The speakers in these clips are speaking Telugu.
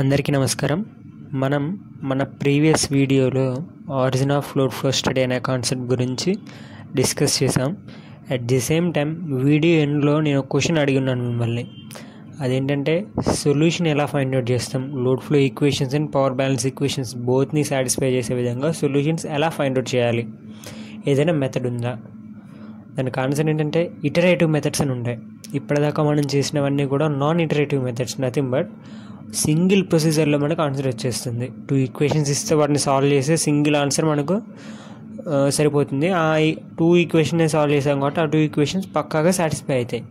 అందరికీ నమస్కారం మనం మన ప్రీవియస్ వీడియోలో origin of floor flow study అనే కాన్సెప్ట్ గురించి డిస్కస్ చేసాం at the same time video ఎండ్లో నేను క్వశ్చన్ అడిగి ఉన్నాను మిమ్మల్ని అదేంటంటే సొల్యూషన్ ఎలా ఫైండ్ అవుట్ చేస్తాం load flow equations and power balance equations బోత్ని సాటిస్ఫై చేసే విధంగా సొల్యూషన్స్ ఎలా ఫైండ్ అవుట్ చేయాలి ఏదైనా మెథడ్ ఉందా దాని ఆన్సర్ ఏంటంటే ఇటరేటివ్ మెథడ్స్ అని ఉంటాయి ఇప్పటిదాకా మనం చేసినవన్నీ కూడా non iterative methods nothing but single ప్రొసీజర్లో మనకు ఆన్సర్ వచ్చేస్తుంది టూ ఈక్వేషన్స్ ఇస్తే వాటిని సాల్వ్ చేస్తే సింగిల్ ఆన్సర్ మనకు సరిపోతుంది ఆ టూ ఈక్వేషన్ సాల్వ్ చేసాం కాబట్టి ఆ టూ ఈక్వేషన్స్ పక్కాగా సాటిస్ఫై అవుతాయి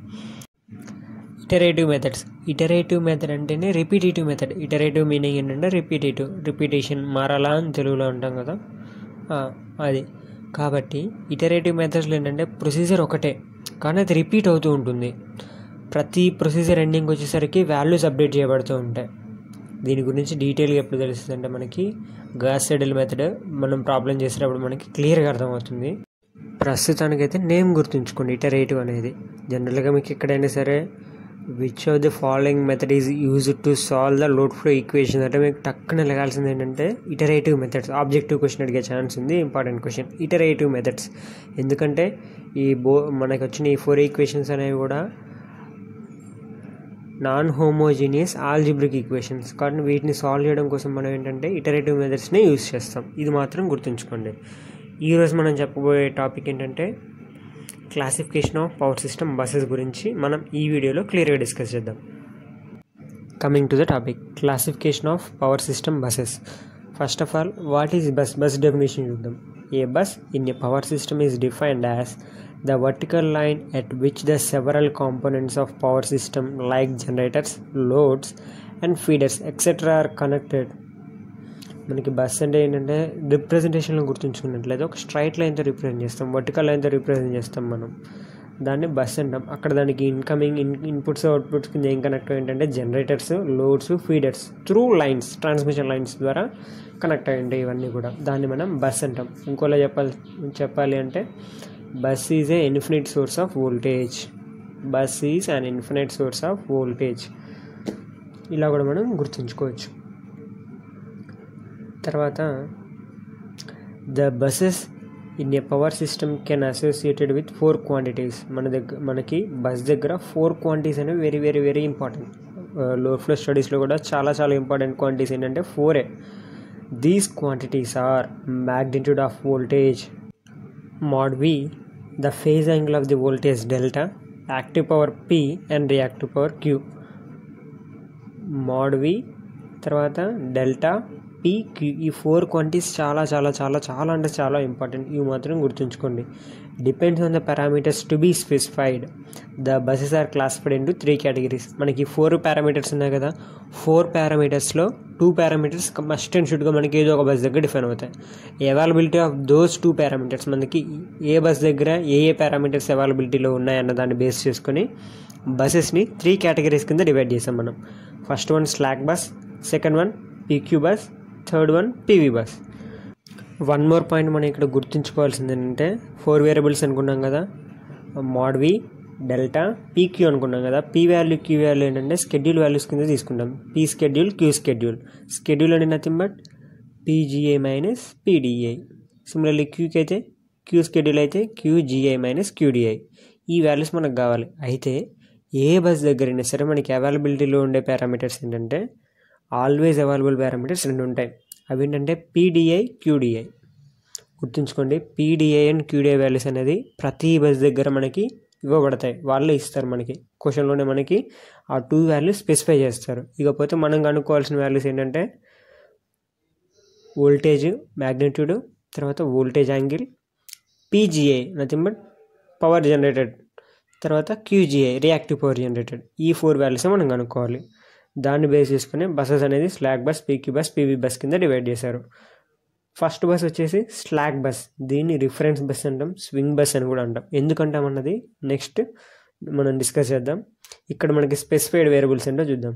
ఇటరేటివ్ మెథడ్స్ ఇటరేటివ్ మెథడ్ అంటేనే రిపీటేటివ్ మెథడ్ ఇటరేటివ్ మీనింగ్ ఏంటంటే రిపీటేటివ్ రిపీటేషన్ మారాలా అని తెలుగులో ఉంటాం కదా అది కాబట్టి ఇటరేటివ్ మెథడ్స్లో ఏంటంటే ప్రొసీజర్ ఒకటే కానీ అది రిపీట్ అవుతూ ఉంటుంది ప్రతి ప్రొసీజర్ ఎండింగ్ వచ్చేసరికి వాల్యూస్ అప్డేట్ చేయబడుతూ ఉంటాయి దీని గురించి డీటెయిల్గా ఎప్పుడు తెలుస్తుంది అంటే మనకి గ్యాస్ సెడల్ మెథడ్ మనం ప్రాబ్లం చేసినప్పుడు మనకి క్లియర్గా అర్థమవుతుంది ప్రస్తుతానికైతే నేమ్ గుర్తుంచుకోండి ఇటరేటివ్ అనేది జనరల్గా మీకు ఎక్కడైనా సరే which of the following method is use to solve the load flow equation అంటే మీకు టక్కున లగాల్సింది ఏంటంటే ఇటరేటివ్ మెథడ్స్ ఆబ్జెక్టివ్ క్వశ్చన్ అడిగే ఛాన్స్ ఉంది ఇంపార్టెంట్ క్వశ్చన్ ఇటరేటివ్ మెథడ్స్ ఎందుకంటే ఈ బో మనకు వచ్చిన ఈ ఫోర్ ఈక్వేషన్స్ అనేవి కూడా నాన్ హోమోజీనియస్ ఆల్జిబ్రిక్ ఈక్వేషన్స్ కానీ వీటిని సాల్వ్ చేయడం కోసం మనం ఏంటంటే ఇటరేటివ్ మెథడ్స్నే యూజ్ చేస్తాం ఇది మాత్రం గుర్తుంచుకోండి ఈరోజు మనం చెప్పబోయే టాపిక్ ఏంటంటే classification of power system buses గురించి మనం ఈ వీడియోలో క్లియర్గా డిస్కస్ చేద్దాం coming to the topic classification of power system buses first of all what is bus bus definition చూద్దాం a bus in a power system is defined as the vertical line at which the several components of power system like generators loads and feeders etc are connected మనకి బస్ అంటే ఏంటంటే రిప్రజెంటేషన్లో గుర్తుంచుకున్నట్లయితే ఒక స్ట్రైట్ లైన్తో రిప్రజెంట్ చేస్తాం వర్టికల్ లైన్తో రిప్రజెంట్ చేస్తాం మనం దాన్ని బస్ అంటాం అక్కడ దానికి ఇన్కమింగ్ ఇన్ ఇన్పుట్స్ అవుట్పుట్స్ కింద ఏం కనెక్ట్ ఏంటంటే generators loads feeders through lines transmission lines ద్వారా కనెక్ట్ అయ్యి ఉంటాయి ఇవన్నీ కూడా దాన్ని మనం బస్ అంటాం ఇంకోలా చెప్పాలి చెప్పాలి అంటే bus is a infinite source of voltage bus is an infinite source of voltage ఇలా కూడా మనం గుర్తుంచుకోవచ్చు తర్వాత the buses in a power system can associated with four quantities మన దగ్గర మనకి బస్ దగ్గర ఫోర్ క్వాంటిటీస్ అనేవి very very very important load flow స్టడీస్లో కూడా చాలా చాలా ఇంపార్టెంట్ క్వాంటిటీస్ ఏంటంటే ఫోరే these quantities are magnitude of voltage mod V the phase angle of the voltage delta active power p and reactive power q mod V తర్వాత డెల్టా పీక్యూ ఈ ఫోర్ క్వాంటిటీస్ చాలా చాలా చాలా చాలా అంటే చాలా ఇంపార్టెంట్ ఇవి మాత్రం గుర్తుంచుకోండి depends on the parameters parameters be specified the the are are classified into three categories మనకి ఫోర్ పారామీటర్స్ ఉన్నాయి కదా ఫోర్ పారామీటర్స్లో టూ పారామీటర్స్ మస్ట్ అండ్ షుడ్గా మనకి ఏదో ఒక బస్ దగ్గర డిఫైన్ అవుతాయి availability of those two parameters మనకి ఏ బస్ దగ్గర ఏ ఏ పారామీటర్స్ అవైలబిలిటీలో ఉన్నాయన్న దాన్ని బేస్ చేసుకొని బస్సెస్ని త్రీ కేటగిరీస్ కింద డివైడ్ చేసాం మనం first one slack bus second one PQ bus third one PV bus one more point మనం ఇక్కడ గుర్తుంచుకోవాల్సింది ఏంటంటే ఫోర్ వేరియబుల్స్ అనుకున్నాం కదా మాడ్వి డెల్టా క్యూ అనుకున్నాం కదా పీ వాల్యూ క్యూ వాల్యూ ఏంటంటే స్కెడ్యూల్ వాల్యూస్ కింద తీసుకుంటాం P schedule Q schedule schedule అంటే nothing but PGA minus PDA similarly క్యూకి అయితే క్యూ స్కెడ్యూల్ అయితే క్యూజీఐ మైనస్ క్యూడిఐ ఈ వాల్యూస్ మనకు కావాలి అయితే ఏ బస్ దగ్గరైనా సరే మనకి అవైలబిలిటీలో ఉండే పారామీటర్స్ ఏంటంటే ఆల్వేజ్ అవైలబుల్ పారామీటర్స్ రెండు ఉంటాయి అవి ఏంటంటే పీడిఐ క్యూడిఐ గుర్తుంచుకోండి పీడిఐ అండ్ క్యూడిఐ వాల్యూస్ అనేది ప్రతి బస్ దగ్గర మనకి ఇవ్వబడతాయి వాళ్ళే ఇస్తారు మనకి క్వశ్చన్లోనే మనకి ఆ టూ వాల్యూస్ స్పెసిఫై చేస్తారు ఇకపోతే మనం కనుక్కోవాల్సిన వాల్యూస్ ఏంటంటే వోల్టేజ్ మ్యాగ్నిట్యూడ్ తర్వాత voltage angle PGI nothing but power generated తర్వాత క్యూజీఐ రియాక్టివ్ పవర్ జనరేటెడ్ ఈ ఫోర్ వాల్యూసే మనం కనుక్కోవాలి దాన్ని బేస్ చేసుకుని బస్సెస్ అనేది slack bus PQ bus PV bus కింద డివైడ్ చేశారు ఫస్ట్ బస్ వచ్చేసి స్లాక్ బస్ దీన్ని రిఫరెన్స్ బస్ అంటాం స్వింగ్ బస్ అని కూడా అంటాం ఎందుకంటాం అన్నది నెక్స్ట్ మనం డిస్కస్ చేద్దాం ఇక్కడ మనకి స్పెసిఫైడ్ వేరియబుల్స్ ఏంటో చూద్దాం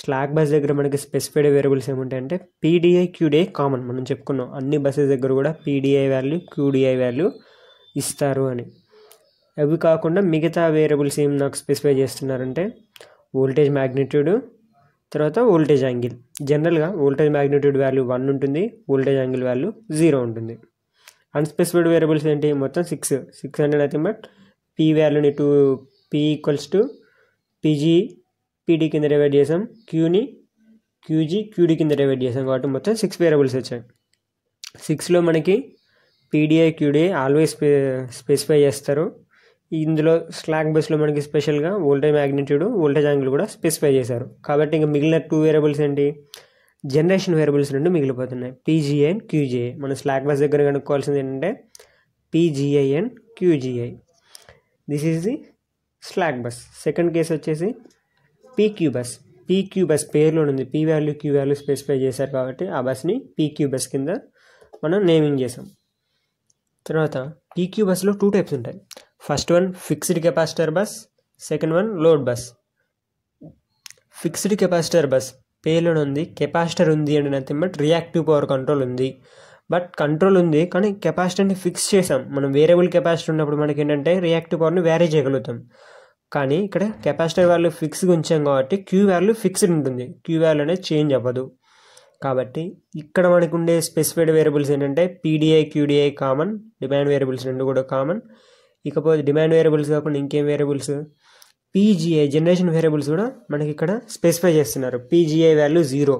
స్లాక్ బస్ దగ్గర మనకి స్పెసిఫైడ్ వేరియబుల్స్ ఏముంటాయంటే పీడీఐ క్యూడీఐ కామన్ మనం చెప్పుకున్నాం అన్ని బస్సెస్ దగ్గర కూడా పీడీఐ వాల్యూ క్యూడీఐ వాల్యూ ఇస్తారు అని అవి కాకుండా మిగతా వేరియబుల్స్ ఏం నాకు స్పెసిఫై చేస్తున్నారంటే వోల్టేజ్ మ్యాగ్నిట్యూడ్ తర్వాత వోల్టేజ్ యాంగిల్ జనరల్గా వోల్టేజ్ మ్యాగ్నిట్యూడ్ వాల్యూ వన్ ఉంటుంది వోల్టేజ్ యాంగిల్ వాల్యూ జీరో ఉంటుంది అన్స్పెసిఫైడ్ వేరియబుల్స్ ఏంటి మొత్తం సిక్స్ సిక్స్ హండ్రెడ్ అయితే బట్ పీ వాల్యూని two P equals to PG PD కింద డివైడ్ చేసాం క్యూని క్యూజీ క్యూడీ కింద డివైడ్ చేసాం కాబట్టి మొత్తం సిక్స్ వేరియబుల్స్ వచ్చాయి సిక్స్లో మనకి పీడిఐ క్యూడీఐ ఆల్వేస్ స్పెసిఫై చేస్తారు ఇందులో స్లాక్ బస్లో మనకి స్పెషల్గా వోల్టేజ్ మ్యాగ్నిట్యూడ్ వోల్టేజ్ యాంగిల్ కూడా స్పెసిఫై చేశారు కాబట్టి ఇంకా మిగిలిన టూ వేరియబుల్స్ ఏంటి జనరేషన్ వేరియబుల్స్ రెండు మిగిలిపోతున్నాయి పీజీఐ అండ్ క్యూజీఐ మనం స్లాక్ బస్ దగ్గర కనుక్కోవాల్సింది ఏంటంటే PGI and QGI this is the slack bus second case వచ్చేసి పీక్యూ బస్ పీక్యూ బస్ ఉంది P value Q value specify చేశారు కాబట్టి ఆ బస్ని పీక్యూ బస్ కింద మనం నేమింగ్ చేసాం తర్వాత పీక్యూ బస్లో టూ టైప్స్ ఉంటాయి first one fixed capacitor bus second one load bus fixed capacitor bus payload ఉంది కెపాసిటర్ ఉంది అంటే బట్ రియాక్టివ్ పవర్ కంట్రోల్ ఉంది బట్ కంట్రోల్ ఉంది కానీ కెపాసిటర్ని ఫిక్స్ చేసాం మనం వేరియబుల్ కెపాసిటర్ ఉన్నప్పుడు మనకి ఏంటంటే రియాక్టివ్ పవర్ని వేరే చేయగలుగుతాం కానీ ఇక్కడ కెపాసిటర్ వాల్యూ ఫిక్స్గా ఉంచాం కాబట్టి క్యూ వాల్యూ ఫిక్స్డ్ ఉంటుంది క్యూ వాల్యూ అనేది చేంజ్ అవ్వదు కాబట్టి ఇక్కడ మనకు ఉండే స్పెసిఫైడ్ వేరియబుల్స్ ఏంటంటే PDI QDI common demand variables రెండు కూడా కామన్ ఇకపోతే డిమాండ్ వేరియబుల్స్ కాకుండా ఇంకేం వేరియబుల్స్ పీజీఐ జనరేషన్ వేరియబుల్స్ కూడా మనకి ఇక్కడ స్పెసిఫై చేస్తున్నారు PGI value zero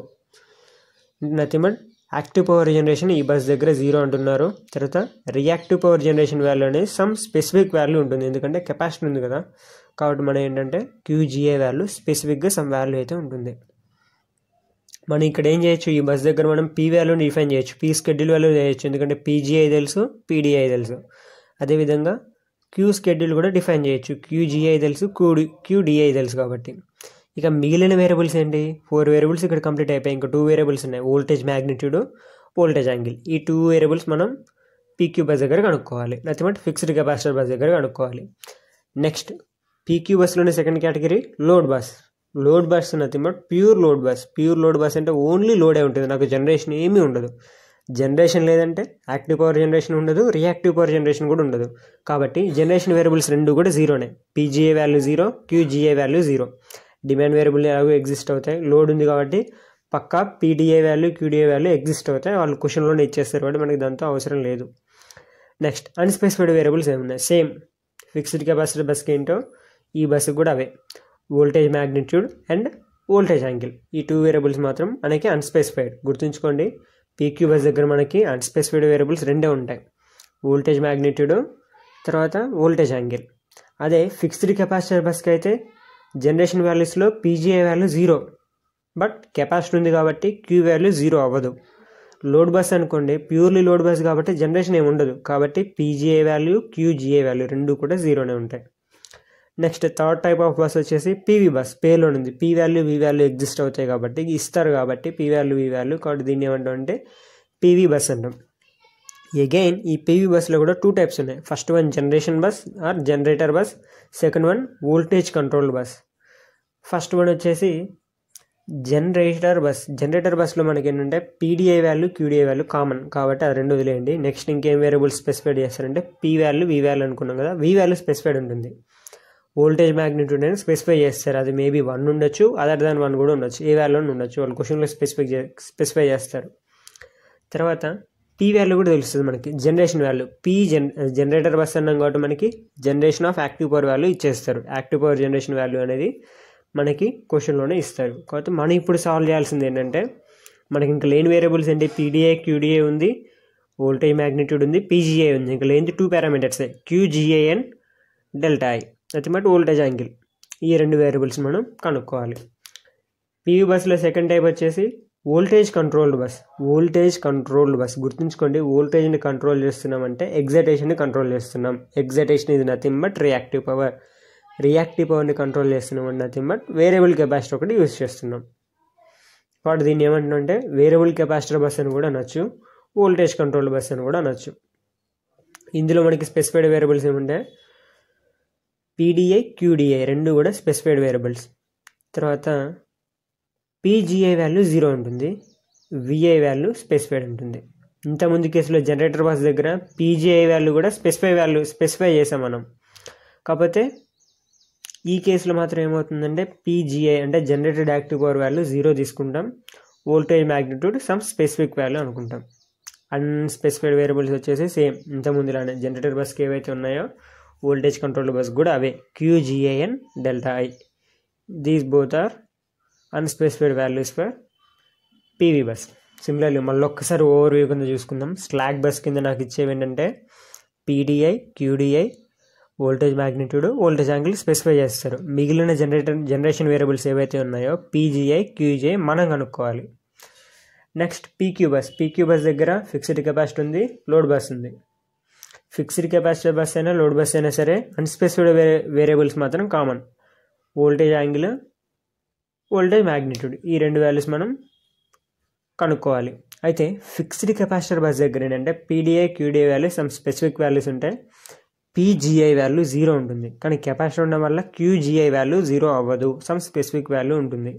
nothing but active power generation ఈ బస్ దగ్గర జీరో అంటున్నారు తర్వాత రియాక్టివ్ పవర్ జనరేషన్ వాల్యూ అనేది సమ్ స్పెసిఫిక్ వాల్యూ ఉంటుంది ఎందుకంటే కెపాసిటీ ఉంది కదా కాబట్టి మనం ఏంటంటే క్యూజీఏ వాల్యూ స్పెసిఫిక్గా సమ్ వాల్యూ అయితే ఉంటుంది మనం ఇక్కడ ఏం చేయొచ్చు ఈ బస్ దగ్గర మనం పీ వాల్యూని డిఫైన్ చేయొచ్చు పీ స్కెడ్యూల్ వాల్యూ చేయొచ్చు ఎందుకంటే పీజీఐ తెలుసు పీడీఐ తెలుసు అదేవిధంగా క్యూ స్కెడ్యూల్ కూడా డిఫైన్ చేయొచ్చు క్యూజీఐ తెలుసు క్యూడి క్యూడిఐ తెలుసు కాబట్టి ఇక మిగిలిన వేరియబుల్స్ ఏంటి ఫోర్ వేరియబుల్స్ ఇక్కడ కంప్లీట్ అయిపోయాయి ఇంకా టూ వేరియబుల్స్ ఉన్నాయి వోల్టేజ్ మ్యాగ్నిట్యూడ్ వోల్టేజ్ యాంగిల్ ఈ టూ వేరియబుల్స్ మనం పీక్యూ బస్ దగ్గర కనుక్కోవాలి లేకపోతే ఫిక్స్డ్ కెపాసిటర్ బస్ దగ్గర కనుక్కోవాలి నెక్స్ట్ పీక్యూ బస్లోని second category load bus load bus nothing but pure load bus pure load bus అంటే ఓన్లీ లోడే ఉంటుంది నాకు జనరేషన్ ఏమీ ఉండదు జనరేషన్ లేదంటే యాక్టివ్ పవర్ జనరేషన్ ఉండదు రియాక్టివ్ పవర్ జనరేషన్ కూడా ఉండదు కాబట్టి జనరేషన్ వేరియబుల్స్ రెండు కూడా జీరోనే PGA value zero క్యూజీఏ value zero demand variable ఎలాగో ఎగ్జిస్ట్ అవుతాయి లోడ్ ఉంది కాబట్టి పక్కా PDA value QDA value exist అవుతాయి వాళ్ళు క్వశ్చన్లోనే ఇచ్చేస్తారు కాబట్టి మనకి దాంతో అవసరం లేదు నెక్స్ట్ అన్స్పెసిఫైడ్ వేరియబుల్స్ ఏమున్నాయి సేమ్ ఫిక్స్డ్ కెపాసిటీ బస్కి ఏంటో ఈ బస్సుకి కూడా అవే voltage magnitude and voltage angle ఈ టూ వేరియబుల్స్ మాత్రం మనకి అన్స్పెసిఫైడ్ గుర్తుంచుకోండి పీక్యూబస్ దగ్గర మనకి అంటే స్పెసిఫైడ్ వేరియబుల్స్ రెండే ఉంటాయి వోల్టేజ్ మ్యాగ్నిట్యూడ్ తర్వాత వోల్టేజ్ యాంగిల్ అదే ఫిక్స్డ్ కెపాసిటర్ బస్కి అయితే జనరేషన్ వాల్యూస్లో PGA value zero but capacity ఉంది కాబట్టి క్యూ వాల్యూ జీరో అవ్వదు లోడ్ బస్ అనుకోండి ప్యూర్లీ లోడ్ బస్ కాబట్టి జనరేషన్ ఏమి ఉండదు కాబట్టి పీజీఏ వాల్యూ క్యూజీఏ వాల్యూ రెండు కూడా జీరోనే ఉంటాయి next third type of bus వచ్చేసి పీవీ బస్ పేలో ఉంది P value V value exist అవుతాయి కాబట్టి ఇస్తారు కాబట్టి పీ వాల్యూ వి వాల్యూ కాబట్టి దీన్ని ఏమంటాం అంటే పీవీ బస్ అంటాం ఎగైన్ ఈ పీవీ బస్లో కూడా టూ టైప్స్ ఉన్నాయి first one generation bus or generator bus second one voltage control bus first one వచ్చేసి జనరేటర్ బస్ జనరేటర్ బస్లో మనకి ఏంటంటే PDI value QDI value common కాబట్టి అది రెండు వదిలేయండి నెక్స్ట్ ఇంకేం వేరియబుల్స్ స్పెసిఫైడ్ చేస్తారంటే పీ వాల్యూ వి వాల్యూ అనుకున్నాం కదా వి వాల్యూ స్పెసిఫైడ్ ఉంటుంది వోల్టేజ్ మ్యాగ్నిట్యూడ్ అని స్పెసిఫై చేస్తారు అది మేబీ వన్ ఉండొచ్చు అదర్ దాన్ వన్ కూడా ఉండొచ్చు ఏ వాల్యూ ఉండొచ్చు వాళ్ళు క్వశ్చన్లో స్పెసిఫై స్పెసిఫై చేస్తారు తర్వాత పీ వాల్యూ కూడా తెలుస్తుంది మనకి generation value P gen generator bus అన్నాం కాబట్టి మనకి generation of active power value ఇచ్చేస్తారు యాక్టివ్ పవర్ జనరేషన్ వాల్యూ అనేది మనకి క్వశ్చన్లోనే ఇస్తారు కాబట్టి మనం ఇప్పుడు సాల్వ్ చేయాల్సింది ఏంటంటే మనకి ఇంకా లేని వేరియబుల్స్ ఏంటి పీడిఏ క్యూడిఏ ఉంది వోల్టేజ్ మ్యాగ్నిట్యూడ్ ఉంది పీజీఏ ఉంది ఇంకా లేని టూ పారామీటర్సే QGA and delta I ultimate voltage angle ఈ రెండు వేరియబుల్స్ మనం కనుక్కోవాలి పీవీ బస్సులో సెకండ్ టైప్ వచ్చేసి voltage controlled bus voltage controlled bus గుర్తుంచుకోండి ఓల్టేజ్ని కంట్రోల్ చేస్తున్నామంటే ఎగ్జైటేషన్ని కంట్రోల్ చేస్తున్నాం ఎగ్జైటేషన్ ఇది nothing but reactive power reactive పవర్ని కంట్రోల్ చేస్తున్నాం అంటే నథింగ్ బట్ వేరియబుల్ కెపాసిటర్ ఒకటి యూస్ చేస్తున్నాం వాటి దీన్ని ఏమంటుంటే వేరియబుల్ కెపాసిటర్ బస్ అని కూడా అనొచ్చు వోల్టేజ్ కంట్రోల్డ్ బస్ అని కూడా అనొచ్చు ఇందులో మనకి స్పెసిఫైడ్ వేరియబుల్స్ ఏముంటాయి పీడిఐ క్యూడిఐ రెండు కూడా స్పెసిఫైడ్ వేరియబుల్స్ తర్వాత పీజీఐ వాల్యూ జీరో ఉంటుంది విఐ వాల్యూ స్పెసిఫైడ్ ఉంటుంది ఇంతకుముందు కేసులో జనరేటర్ బాక్స్ దగ్గర పీజీఐ వాల్యూ కూడా స్పెసిఫై వాల్యూ స్పెసిఫై చేసాం మనం కాకపోతే ఈ కేసులో మాత్రం ఏమవుతుందంటే పీజీఐ అంటే generated active power value zero తీసుకుంటాం voltage magnitude some specific value అనుకుంటాం అన్స్పెసిఫైడ్ వేరియబుల్స్ వచ్చేసి సేమ్ ఇంతకుముందులానే జనరేటర్ బస్కి ఏవైతే ఉన్నాయో వోల్టేజ్ కంట్రోల్ బస్ కూడా అవే QGA and delta I these both are unspecified values for PV bus similarly మళ్ళీ ఒక్కసారి ఓవర్ వ్యూ కింద చూసుకుందాం స్లాగ్ బస్ కింద నాకు ఇచ్చేవి ఏంటంటే PDI QDI voltage magnitude voltage angle specify చేస్తారు మిగిలిన జనరేటర్ జనరేషన్ వేరియబుల్స్ ఏవైతే ఉన్నాయో పీజీఐ క్యూజీఐ మనం కనుక్కోవాలి next PQ bus PQ bus దగ్గర ఫిక్స్డ్ కెపాసిటీ ఉంది లోడ్ బస్ ఉంది ఫిక్స్డ్ కెపాసిటర్ బస్ అయినా లోడ్ బస్ అయినా సరే అన్స్పెసిఫైడ్ వేరియబుల్స్ మాత్రం common voltage angle voltage magnitude ఈ రెండు వాల్యూస్ మనం కనుక్కోవాలి అయితే ఫిక్స్డ్ కెపాసిటర్ బస్ దగ్గర ఏంటంటే PDI QDI values some specific values ఉంటాయి పీజీఐ వాల్యూ జీరో ఉంటుంది కానీ కెపాసిటర్ ఉండడం వల్ల క్యూజీఐ వాల్యూ జీరో అవ్వదు సమ్ స్పెసిఫిక్ వాల్యూ ఉంటుంది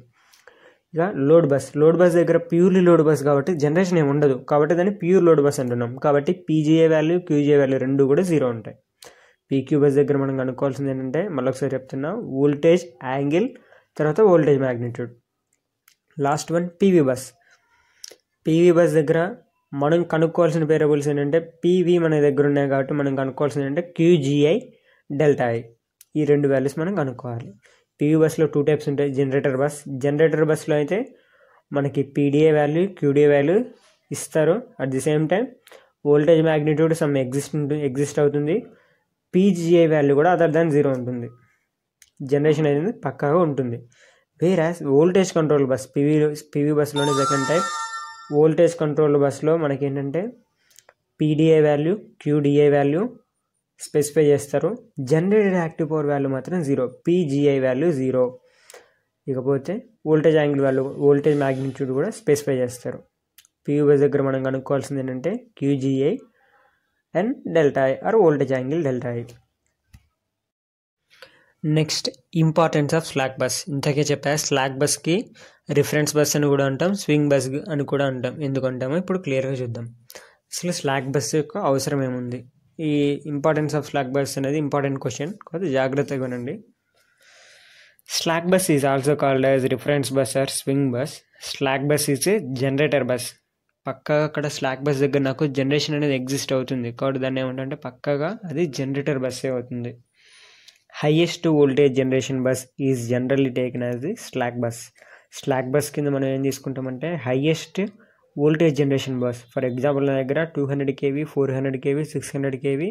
ఇక లోడ్ బస్ లోడ్ బస్ దగ్గర ప్యూర్లీ లోడ్ బస్ కాబట్టి జనరేషన్ ఏమి ఉండదు కాబట్టి దాన్ని ప్యూర్ లోడ్ బస్ అంటున్నాం కాబట్టి పీజీఏ వాల్యూ క్యూజీఏ వాల్యూ రెండు కూడా జీరో ఉంటాయి పీక్యూ బస్ దగ్గర మనం కనుక్కోవాల్సింది ఏంటంటే మళ్ళీ ఒకసారి చెప్తున్నా వోల్టేజ్ యాంగిల్ తర్వాత voltage magnitude last one PV bus PV bus దగ్గర మనం కనుక్కోవాల్సిన వేరియబుల్స్ ఏంటంటే పీవీ మన దగ్గర ఉన్నాయి కాబట్టి మనం కనుక్కోవాల్సింది ఏంటంటే క్యూజీఐ డెల్టా ఐ ఈ రెండు వాల్యూస్ మనం కనుక్కోవాలి పీవీ బస్లో టూ టైప్స్ ఉంటాయి జనరేటర్ బస్ జనరేటర్ బస్లో అయితే మనకి పీడిఏ వాల్యూ క్యూడిఏ వాల్యూ ఇస్తారు at the same time voltage magnitude some exist exist అవుతుంది పీజీఏ వాల్యూ కూడా అదర్ దాన్ జీరో ఉంటుంది జనరేషన్ అనేది పక్కాగా ఉంటుంది వేరే voltage control bus PV PV బస్సులోనే సెకండ్ టైప్ వోల్టేజ్ కంట్రోల్ బస్లో మనకి ఏంటంటే PDA value QDA value specify చేస్తారు జనరేటెడ్ యాక్టివ్ పవర్ వాల్యూ మాత్రం జీరో పీజీఐ వాల్యూ జీరో ఇకపోతే voltage angle value voltage magnitude కూడా స్పెసిఫై చేస్తారు పీయూబస్ దగ్గర మనం కనుక్కోవాల్సింది ఏంటంటే QGI and delta I or voltage angle delta I next importance of slack bus ఇంతకే చెప్పా స్లాక్ బస్కి రిఫరెన్స్ బస్ అని కూడా అంటాం స్వింగ్ బస్ అని కూడా అంటాం అంటామో ఇప్పుడు క్లియర్గా చూద్దాం అసలు స్లాక్ బస్ యొక్క అవసరం ఏముంది ఈ ఇంపార్టెన్స్ ఆఫ్ స్లాక్ బస్ అనేది ఇంపార్టెంట్ క్వశ్చన్ కొద్ది జాగ్రత్తగా వినండి slack bus is also called as reference bus or swing bus slack bus is generator bus పక్కగా అక్కడ స్లాక్ బస్ దగ్గర నాకు జనరేషన్ అనేది ఎగ్జిస్ట్ అవుతుంది కాబట్టి దాన్ని ఏమంటే పక్కగా అది జనరేటర్ బస్సే అవుతుంది highest voltage generation bus is generally taken as the slack bus slack bus కింద మనం ఏం తీసుకుంటామంటే highest voltage generation bus for example నా దగ్గర two hundred KV four hundred KV six hundred KV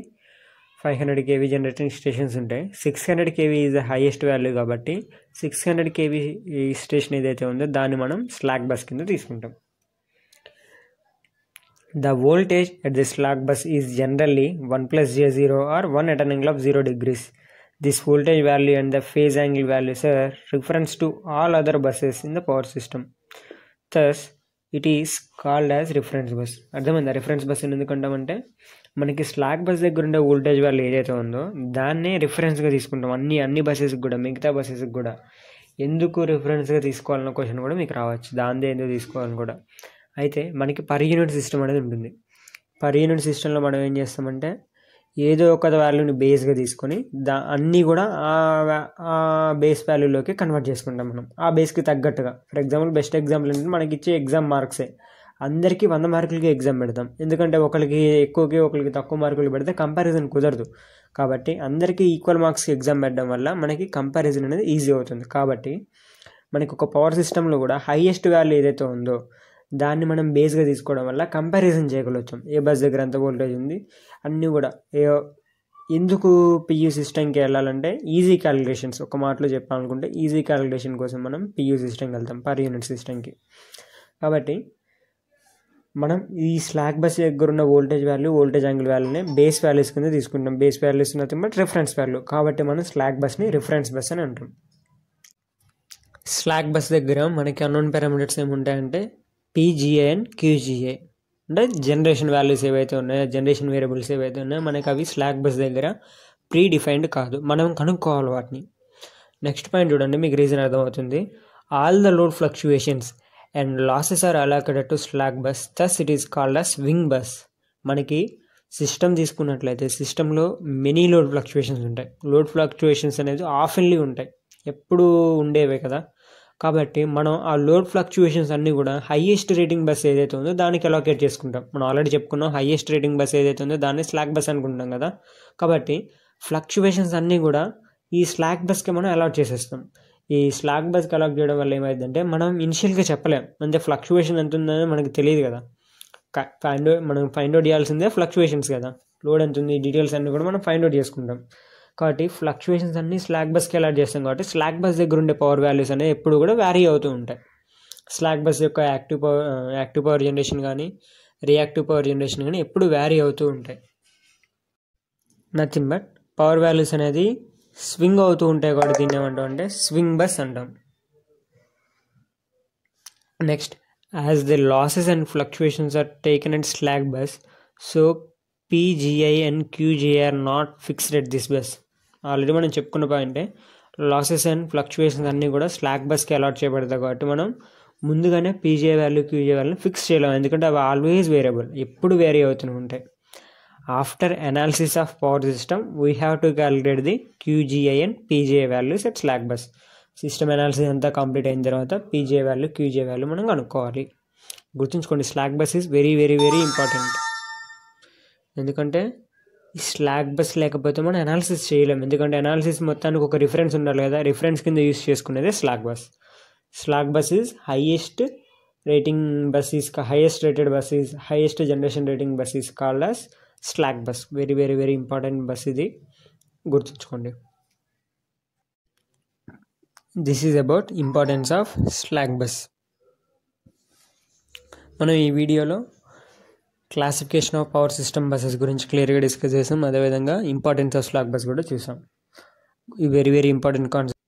five hundred KV generating stations ఉంటాయి six hundred KV is the highest value కాబట్టి సిక్స్ హండ్రెడ్ కేవీ స్టేషన్ ఏదైతే ఉందో దాన్ని మనం స్లాక్ బస్ కింద తీసుకుంటాం the voltage at the slack bus is generally one plus J zero or one at an angle of zero degrees this voltage value and the phase angle values sir reference to all other buses in the power system thus it is called as reference bus అర్థమైందా రిఫరెన్స్ బస్ అని అంటే మనకి స్లాక్ బస్ దగ్గర ఉండే వోల్టేజ్ వాళ్ళు ఏదైతే ఉందో దాన్నే రిఫరెన్స్గా తీసుకుంటాం అన్ని అన్ని బస్సెస్కి కూడా మిగతా బస్సెస్కి కూడా ఎందుకు రిఫరెన్స్గా తీసుకోవాలన్న క్వశ్చన్ కూడా మీకు రావచ్చు దాందే ఎందుకు తీసుకోవాలని కూడా అయితే మనకి పర్ యూనిట్ సిస్టమ్ అనేది ఉంటుంది పర్ యూనిట్ సిస్టంలో మనం ఏం చేస్తామంటే ఏదో ఒక వాల్యూని బేస్గా తీసుకొని దా అన్నీ కూడా ఆ బేస్ వాల్యూలోకి కన్వర్ట్ చేసుకుంటాం మనం ఆ బేస్కి తగ్గట్టుగా ఫర్ ఎగ్జాంపుల్ బెస్ట్ ఎగ్జాంపుల్ ఏంటంటే మనకి ఇచ్చే ఎగ్జామ్ మార్క్సే అందరికీ వంద మార్కులకి ఎగ్జామ్ పెడతాం ఎందుకంటే ఒకరికి ఎక్కువకి ఒకరికి తక్కువ మార్కులు పెడితే కంపారిజన్ కుదరదు కాబట్టి అందరికీ ఈక్వల్ మార్క్స్కి ఎగ్జామ్ పెట్టడం వల్ల మనకి కంపారిజన్ అనేది ఈజీ అవుతుంది కాబట్టి మనకి ఒక పవర్ సిస్టంలో కూడా హైయెస్ట్ వాల్యూ ఏదైతే ఉందో దాన్ని మనం బేస్గా తీసుకోవడం వల్ల కంపారిజన్ చేయగలుగుతాం ఏ బస్ దగ్గర ఎంత వోల్టేజ్ ఉంది అన్నీ కూడా ఎందుకు పియూ సిస్టంకి వెళ్ళాలంటే ఈజీ క్యాలిక్యులేషన్స్ ఒక మాటలో చెప్పాలనుకుంటే ఈజీ క్యాలిక్యులేషన్ కోసం మనం పియూ సిస్టమ్కి వెళ్తాం పర్ యూనిట్ సిస్టమ్కి కాబట్టి మనం ఈ స్లాక్ బస్ దగ్గర ఉన్న వోల్టేజ్ వాల్యూ వోల్టేజ్ యాంగిల్ వాల్యూనే బేస్ వాల్యూస్ కింద తీసుకుంటాం బేస్ వాల్యూస్ ఉన్న బట్ రిఫరెన్స్ వాల్యూ కాబట్టి మనం స్లాక్ బస్ని రిఫరెన్స్ బస్ అని అంటాం స్లాక్ బస్ దగ్గర మనకి అన్నోన్ పారామీటర్స్ ఏమి ఉంటాయంటే పీజీఏ అండ్ క్యూజీఏ అంటే జనరేషన్ వాల్యూస్ ఏవైతే ఉన్నాయో జనరేషన్ వేరియబుల్స్ ఏవైతే ఉన్నాయో మనకి అవి స్లాగ్ బస్ దగ్గర ప్రీ డిఫైన్డ్ కాదు మనం కనుక్కోవాలి వాటిని నెక్స్ట్ పాయింట్ చూడండి మీకు రీజన్ అర్థమవుతుంది all the load fluctuations and losses are allocated to slack bus thus it is called as swing bus మనకి సిస్టమ్ తీసుకున్నట్లయితే సిస్టంలో మెనీ లోడ్ ఫ్లక్చుయేషన్స్ ఉంటాయి లోడ్ ఫ్లక్చువేషన్స్ అనేది ఆఫెన్లీ ఉంటాయి ఎప్పుడు ఉండేవే కదా కాబట్టి మనం ఆ లోడ్ ఫ్లక్చువేషన్స్ అన్నీ కూడా హయ్యెస్ట్ రేటింగ్ బస్ ఏదైతే ఉందో దానికి అలోకేట్ చేసుకుంటాం మనం ఆల్రెడీ చెప్పుకున్నాం హయ్యెస్ట్ రేటింగ్ బస్ ఏదైతే ఉందో దాన్ని స్లాక్ బస్ అనుకుంటాం కదా కాబట్టి ఫ్లక్చువేషన్స్ అన్నీ కూడా ఈ స్లాక్ బస్కి మనం అలాట్ చేసేస్తాం ఈ స్లాక్ బస్కి అలాట్ చేయడం వల్ల ఏమైందంటే మనం ఇనిషియల్గా చెప్పలేం అంటే ఫ్లక్చువేషన్ ఎంత ఉందని మనకు తెలియదు కదా ఫైండ్ మనం ఫైండ్ అవుట్ చేయాల్సిందే ఫ్లక్చువేషన్స్ కదా లోడ్ ఎంత ఉంది డీటెయిల్స్ అన్నీ కూడా మనం ఫైండ్ అవుట్ చేసుకుంటాం కాబట్టి ఫ్లక్చువేషన్స్ అన్ని స్లాగ్ బస్కి అలర్ట్ చేస్తాం కాబట్టి స్లాగ్ బస్ దగ్గర ఉండే పవర్ వాల్యూస్ అనేవి ఎప్పుడు కూడా వ్యారీ అవుతూ ఉంటాయి స్లాగ్ బస్ యొక్క active power active power generation కానీ రియాక్టివ్ పవర్ జనరేషన్ కానీ ఎప్పుడు వ్యారీ అవుతూ ఉంటాయి నథింగ్ బట్ పవర్ వాల్యూస్ అనేది స్వింగ్ అవుతూ ఉంటాయి కాబట్టి దీన్ని ఏమంటాం అంటే స్వింగ్ బస్ అంటాం next as the losses and fluctuations are taken and slack bus so PGI and QGI are not fixed at this bus already మనం చెప్పుకున్న పాయింటే లాసెస్ అండ్ ఫ్లక్చువేషన్స్ అన్నీ కూడా స్లాక్ బస్కి అలాట్ చేయబడతాయి కాబట్టి మనం ముందుగానే PGI value QGI value fix చేయలేము ఎందుకంటే అవి ఆల్వేస్ వేరియబుల్ ఎప్పుడు వేరీ అవుతూనే ఉంటాయి after analysis of power system we have to calculate the QGI and PGI values at slack bus system analysis అంతా కంప్లీట్ అయిన తర్వాత పీజీఐ వాల్యూ క్యూజీఐ వాల్యూ మనం కనుక్కోవాలి గుర్తుంచుకోండి slack bus is very very very important ఎందుకంటే ఈ స్లాగ్ బస్ లేకపోతే మనం అనాలిసిస్ చేయలేము ఎందుకంటే అనాలిసిస్ మొత్తానికి ఒక రిఫరెన్స్ ఉండాలి కదా రిఫరెన్స్ కింద యూస్ చేసుకునేదే slack bus slack bus is highest rating bus highest rated bus highest generation rating bus is called as slack bus very very very important bus ఇది గుర్తుంచుకోండి this is about importance of slack bus మనం ఈ వీడియోలో classification of power system buses గురించి క్లియర్గా డిస్కస్ చేసాం అదేవిధంగా ఇంపార్టెన్స్ ఆఫ్ స్లాగ్ బస్ కూడా చూసాం ఇవి వెరీ వెరీ ఇంపార్టెంట్ కాన్సెప్ట్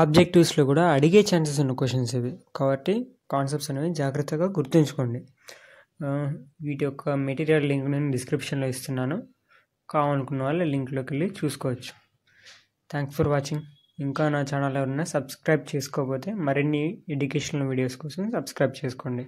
ఆబ్జెక్టివ్స్లో కూడా అడిగే ఛాన్సెస్ ఉన్న క్వశ్చన్స్ ఇవి కాబట్టి కాన్సెప్ట్స్ అనేవి జాగ్రత్తగా గుర్తుంచుకోండి వీటి యొక్క మెటీరియల్ లింక్ నేను డిస్క్రిప్షన్లో ఇస్తున్నాను కావాలనుకున్న వాళ్ళు లింక్లోకి వెళ్ళి చూసుకోవచ్చు థ్యాంక్స్ ఫర్ వాచింగ్ ఇంకా నా ఛానల్ ఎవరైనా సబ్స్క్రైబ్ చేసుకోకపోతే మరిన్ని ఎడ్యుకేషనల్ వీడియోస్ కోసం సబ్స్క్రైబ్ చేసుకోండి